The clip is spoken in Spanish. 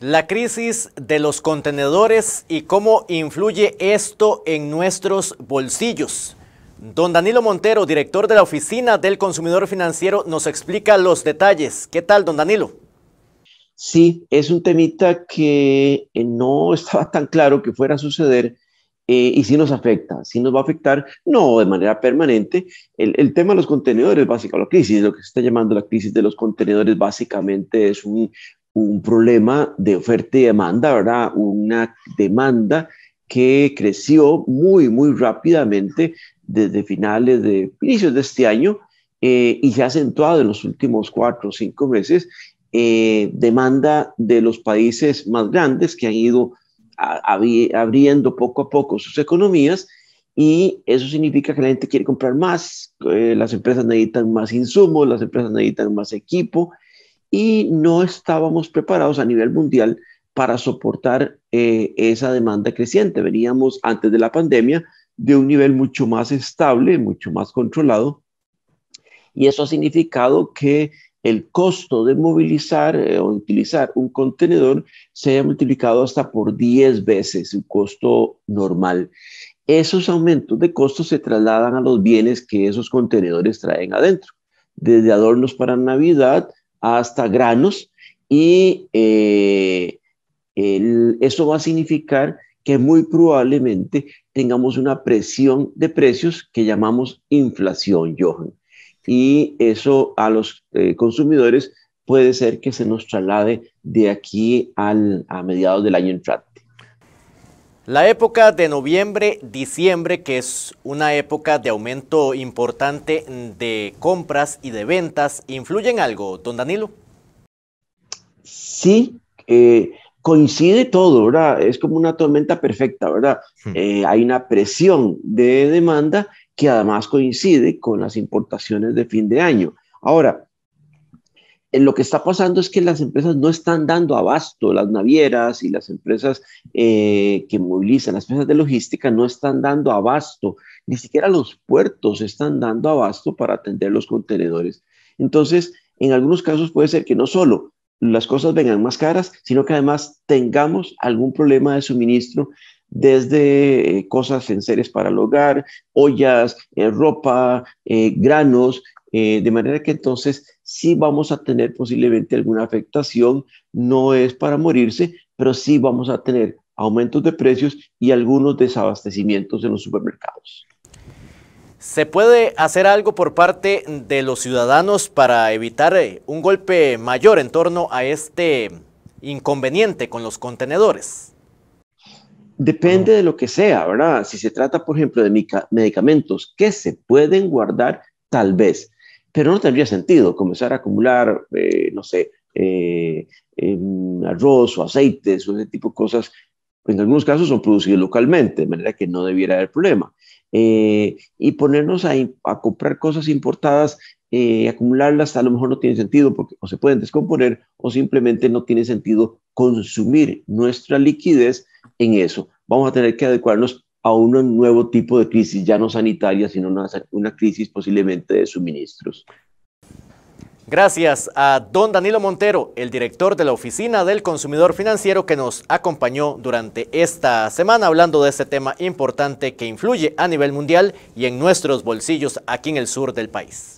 La crisis de los contenedores y cómo influye esto en nuestros bolsillos. Don Danilo Montero, director de la Oficina del Consumidor Financiero, nos explica los detalles. ¿Qué tal, don Danilo? Sí, es un temita que eh, no estaba tan claro que fuera a suceder eh, y sí nos afecta, sí nos va a afectar, no de manera permanente. El, el tema de los contenedores, básicamente, la crisis, lo que se está llamando la crisis de los contenedores, básicamente es un, un problema de oferta y demanda, ¿verdad? Una demanda que creció muy, muy rápidamente desde finales de inicios de este año eh, y se ha acentuado en los últimos cuatro o cinco meses, eh, demanda de los países más grandes que han ido abriendo poco a poco sus economías y eso significa que la gente quiere comprar más, eh, las empresas necesitan más insumos, las empresas necesitan más equipo, y no estábamos preparados a nivel mundial para soportar eh, esa demanda creciente. Veníamos antes de la pandemia de un nivel mucho más estable, mucho más controlado, y eso ha significado que el costo de movilizar eh, o utilizar un contenedor se ha multiplicado hasta por 10 veces su costo normal. Esos aumentos de costos se trasladan a los bienes que esos contenedores traen adentro, desde adornos para Navidad hasta granos y eh, eso va a significar que muy probablemente tengamos una presión de precios que llamamos inflación, Johan. Y eso a los eh, consumidores puede ser que se nos traslade de aquí a mediados del año entrante. La época de noviembre-diciembre, que es una época de aumento importante de compras y de ventas, ¿influye en algo, don Danilo? Sí, eh, coincide todo, ¿verdad? Es como una tormenta perfecta, ¿verdad? Hmm. Eh, hay una presión de demanda que además coincide con las importaciones de fin de año. Ahora, eh, lo que está pasando es que las empresas no están dando abasto, las navieras y las empresas eh, que movilizan, las empresas de logística no están dando abasto, ni siquiera los puertos están dando abasto para atender los contenedores. Entonces, en algunos casos puede ser que no solo las cosas vengan más caras, sino que además tengamos algún problema de suministro desde eh, cosas en seres para el hogar, ollas, ropa, granos, de manera que entonces sí vamos a tener posiblemente alguna afectación, no es para morirse, pero sí vamos a tener aumentos de precios y algunos desabastecimientos en los supermercados. ¿Se puede hacer algo por parte de los ciudadanos para evitar eh, un golpe mayor en torno a este inconveniente con los contenedores? Depende de lo que sea, ¿verdad? Si se trata, por ejemplo, de medicamentos que se pueden guardar, tal vez pero no tendría sentido comenzar a acumular, eh, no sé, eh, em, arroz o aceites o ese tipo de cosas. En algunos casos son producidos localmente, de manera que no debiera haber problema. Eh, y ponernos a, a, comprar cosas importadas, acumularlas a lo mejor no tiene sentido porque o se pueden descomponer o simplemente no tiene sentido consumir nuestra liquidez en eso. Vamos a tener que adecuarnos a un nuevo tipo de crisis, ya no sanitaria, sino una, crisis posiblemente de suministros. Gracias a don Danilo Montero, el director de la Oficina del Consumidor Financiero, que nos acompañó durante esta semana hablando de este tema importante que influye a nivel mundial y en nuestros bolsillos aquí en el sur del país.